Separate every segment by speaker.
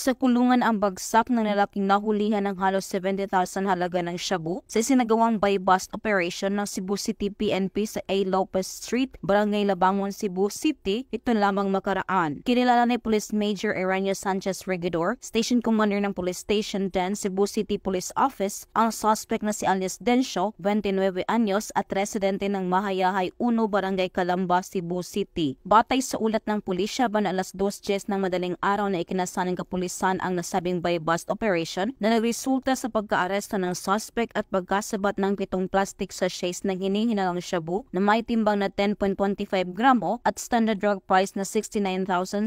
Speaker 1: Sa kulungan ang bagsak ng nalaking nahulihan ng halos 70,000 halaga ng shabu sa sinagawang bypass operation ng Cebu City PNP sa A. Lopez Street, Barangay Labangon, Cebu City, ito lamang makaraan. Kinilala ni Police Major Erania Sanchez Regidor, Station Commander ng Police Station 10, Cebu City Police Office, ang suspect na si alias Densho, 29 anyos at residente ng Mahayahay 1, Barangay Calamba, Cebu City. Batay sa ulat ng pulisya, ban alas 2.10 ng madaling araw na ikinasan ng kapulis Rizal ang nasabing bust operation na nagresulta sa pagkaaresto ng suspect at pagkasabat ng pitong plastic sachets na hinihinalang shabu na may timbang na 10.25 gramo at standard drug price na 69,700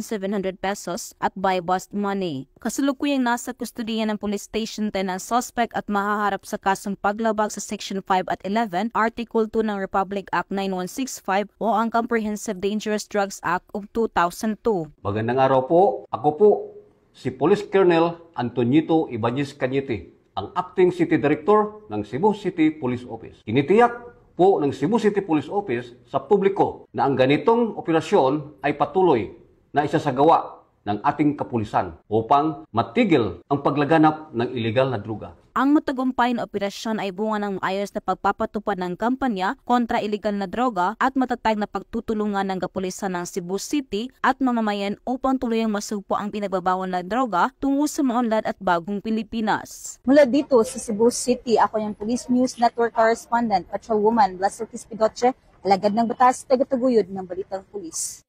Speaker 1: pesos at bust money. Kasalukuyang nasa kustudiya ng police station 10 ang suspect at mahaharap sa kasong paglabag sa Section 5 at 11, Article 2 ng Republic Act 9165 o ang Comprehensive Dangerous Drugs Act of 2002.
Speaker 2: Magandang araw po. Ako po si Police Colonel Antonito Ibanez Cañete, ang Acting City Director ng Cebu City Police Office. Initiyak po ng Cebu City Police Office sa publiko na ang ganitong operasyon ay patuloy na isasagawa ng ating kapulisan upang matigil ang paglaganap ng ilegal na droga.
Speaker 1: Ang matagumpay na operasyon ay bunga ng maayos na pagpapatupad ng kampanya kontra ilegal na droga at matatag na pagtutulungan ng kapulisan ng Cebu City at mamamayan upang tuluyang masupo ang pinagbabawal na droga tungo sa maunlad at bagong Pilipinas.
Speaker 3: Mula dito sa Cebu City, ako yung Police News Network Correspondent, Woman, Blasil Pidoche, alagad ng batas, tagataguyod ng Balitang Pulis.